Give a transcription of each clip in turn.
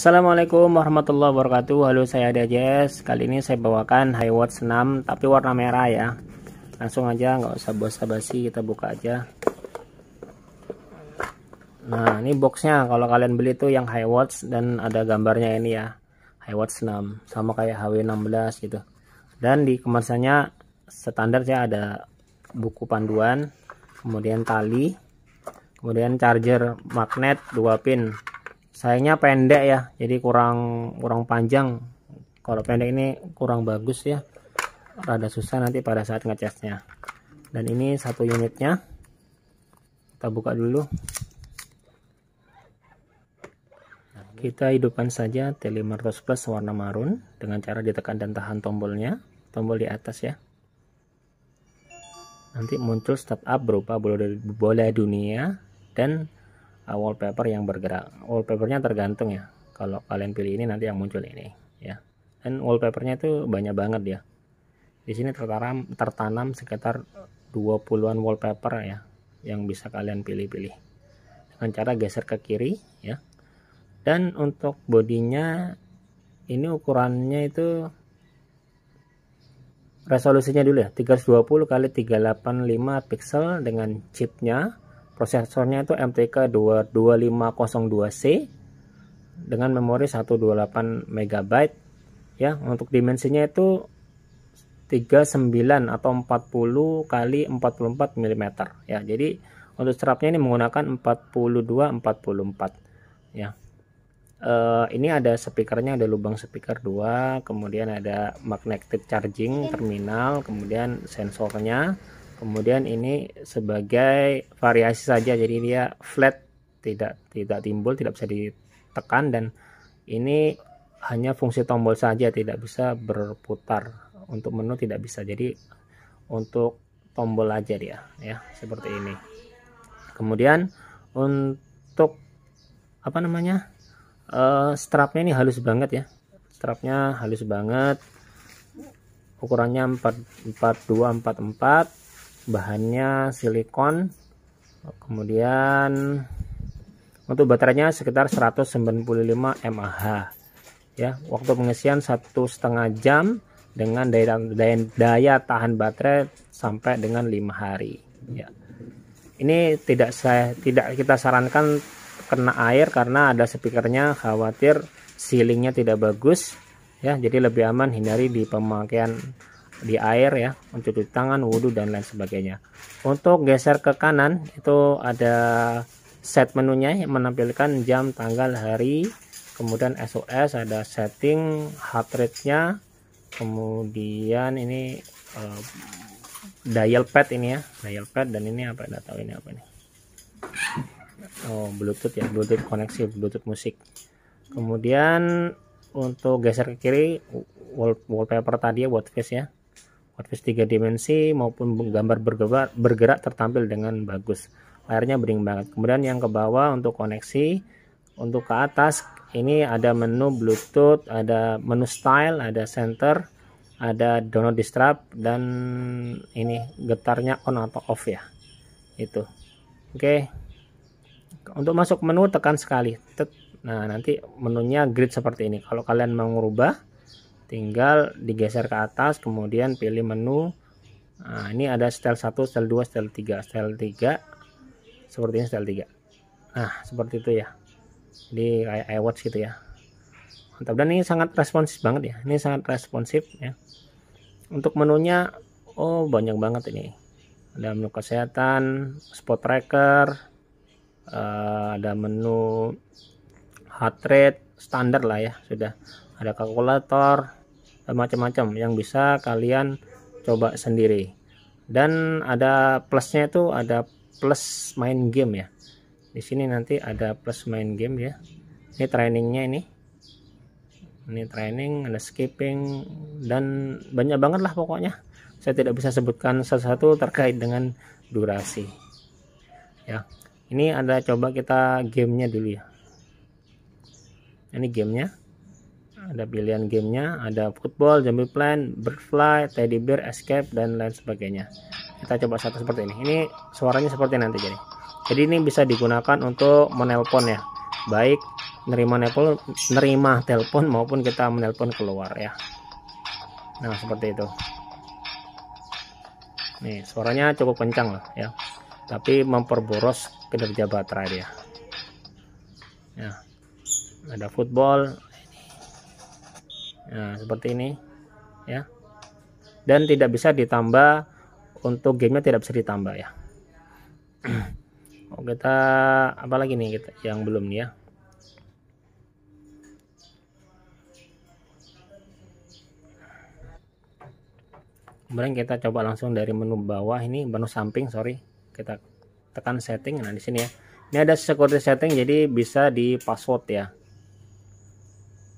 Assalamualaikum warahmatullahi wabarakatuh Halo saya Dajes Kali ini saya bawakan Watch 6 Tapi warna merah ya Langsung aja nggak usah basa-basi Kita buka aja Nah ini boxnya Kalau kalian beli tuh yang Watch Dan ada gambarnya ini ya Watch 6 Sama kayak HW16 gitu Dan di kemasannya Standar ya ada Buku panduan Kemudian tali Kemudian charger magnet 2 pin sayangnya pendek ya jadi kurang kurang panjang kalau pendek ini kurang bagus ya rada susah nanti pada saat ngecasnya dan ini satu unitnya kita buka dulu kita hidupkan saja T500 Plus warna marun dengan cara ditekan dan tahan tombolnya tombol di atas ya nanti muncul startup berupa bola, bola dunia dan Uh, wallpaper yang bergerak wallpapernya tergantung ya kalau kalian pilih ini nanti yang muncul ini ya dan wallpapernya itu banyak banget ya di sini tertanam tertanam sekitar 20-an wallpaper ya yang bisa kalian pilih-pilih dengan cara geser ke kiri ya dan untuk bodinya ini ukurannya itu resolusinya dulu ya 320 kali 385 pixel dengan chipnya Prosesornya itu MTK 22502C dengan memori 128 MB ya. Untuk dimensinya itu 39 atau 40 kali 44 mm ya. Jadi untuk strapnya ini menggunakan 42 44 ya. Uh, ini ada speakernya ada lubang speaker 2 kemudian ada magnetic charging terminal kemudian sensornya kemudian ini sebagai variasi saja jadi dia flat tidak tidak timbul tidak bisa ditekan dan ini hanya fungsi tombol saja tidak bisa berputar untuk menu tidak bisa jadi untuk tombol aja dia ya seperti ini kemudian untuk apa namanya uh, strapnya ini halus banget ya strapnya halus banget ukurannya 4244 bahannya silikon kemudian untuk baterainya sekitar 195 mAh ya waktu pengisian satu setengah jam dengan daya, daya, daya tahan baterai sampai dengan lima hari ya ini tidak saya tidak kita sarankan kena air karena ada speakernya khawatir sealingnya tidak bagus ya jadi lebih aman hindari di pemakaian di air ya, mencuci tangan, wudhu dan lain sebagainya. Untuk geser ke kanan itu ada set menunya yang menampilkan jam, tanggal, hari, kemudian SOS ada setting heart rate-nya, kemudian ini uh, dial pad ini ya, dial pad dan ini apa? enggak tahu ini apa nih. Oh, Bluetooth ya, Bluetooth koneksi Bluetooth musik. Kemudian untuk geser ke kiri wallpaper tadi ya buat face ya Surface tiga dimensi maupun gambar bergerak, bergerak tertampil dengan bagus. Layarnya bering banget. Kemudian yang ke bawah untuk koneksi, untuk ke atas ini ada menu Bluetooth, ada menu style, ada center, ada download disrupt dan ini getarnya on atau off ya. Itu. Oke. Okay. Untuk masuk menu tekan sekali. Nah, nanti menunya grid seperti ini. Kalau kalian mau merubah tinggal digeser ke atas kemudian pilih menu nah, ini ada style 1 style 2 style 3 style 3 seperti ini style 3 nah seperti itu ya di kayak iWatch gitu ya mantap dan ini sangat responsif banget ya ini sangat responsif ya untuk menunya oh banyak banget ini ada menu kesehatan spot tracker eh, ada menu heart rate standar lah ya sudah ada kalkulator macam-macam yang bisa kalian coba sendiri dan ada plusnya itu ada plus main game ya di sini nanti ada plus main game ya ini trainingnya ini ini training ada skipping dan banyak banget lah pokoknya saya tidak bisa sebutkan satu-satu terkait dengan durasi ya ini ada coba kita gamenya dulu ya ini gamenya ada pilihan gamenya ada football, zombie plan, birdfly, teddy bear, escape dan lain sebagainya kita coba satu seperti ini ini suaranya seperti nanti jadi jadi ini bisa digunakan untuk menelpon ya baik nerima telepon, nerima telepon maupun kita menelpon keluar ya nah seperti itu nih suaranya cukup kencang lah ya tapi memperboros kinerja baterai dia ya ada football nah, seperti ini ya dan tidak bisa ditambah untuk gamenya tidak bisa ditambah ya oh kita apalagi nih kita yang belum nih ya kemudian kita coba langsung dari menu bawah ini menu samping sorry kita tekan setting nah di sini ya ini ada security setting jadi bisa di password ya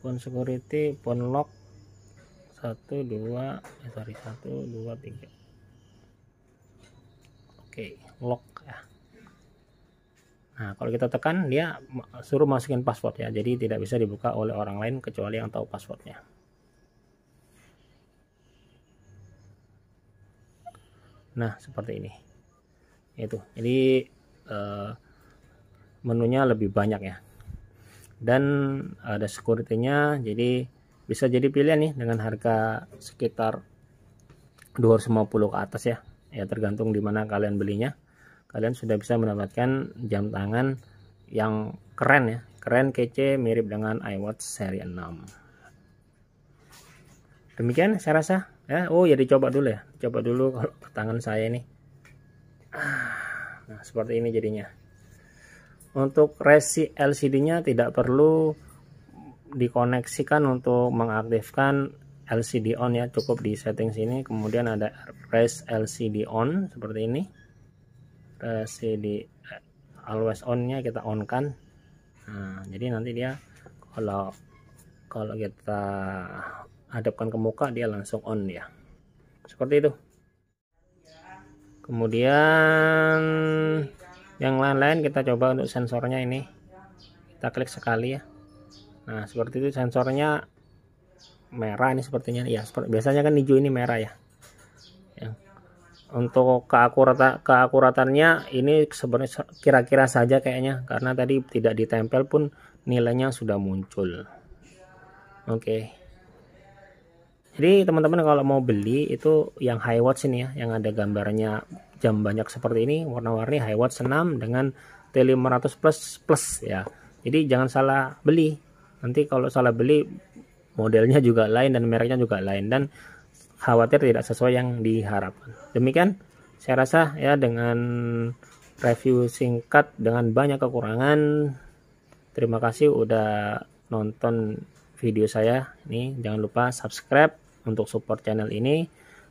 font security font lock 1 2 eh, sorry 1 2 3 oke lock ya Nah, kalau kita tekan dia suruh masukin password ya. Jadi tidak bisa dibuka oleh orang lain kecuali yang tahu passwordnya. Nah, seperti ini. Itu. Jadi uh, menunya lebih banyak ya dan ada securitynya jadi bisa jadi pilihan nih dengan harga sekitar 250 ke atas ya ya tergantung dimana kalian belinya kalian sudah bisa mendapatkan jam tangan yang keren ya keren kece mirip dengan iWatch seri 6 demikian saya rasa ya oh ya dicoba dulu ya coba dulu kalau tangan saya ini ah, nah seperti ini jadinya untuk resi LCD-nya tidak perlu dikoneksikan untuk mengaktifkan LCD on ya cukup di setting sini kemudian ada res LCD on seperti ini LCD eh, always on nya kita on kan nah, jadi nanti dia kalau kalau kita hadapkan ke muka dia langsung on ya seperti itu kemudian yang lain-lain kita coba untuk sensornya ini kita klik sekali ya nah seperti itu sensornya merah ini sepertinya ya seperti, biasanya kan hijau ini merah ya, ya. untuk keakurata, keakuratannya ini sebenarnya kira-kira saja kayaknya karena tadi tidak ditempel pun nilainya sudah muncul oke okay. jadi teman-teman kalau mau beli itu yang high watch ini ya yang ada gambarnya jam banyak seperti ini warna-warni high watt senam dengan T500 plus plus ya jadi jangan salah beli nanti kalau salah beli modelnya juga lain dan mereknya juga lain dan khawatir tidak sesuai yang diharapkan demikian saya rasa ya dengan review singkat dengan banyak kekurangan terima kasih udah nonton video saya ini jangan lupa subscribe untuk support channel ini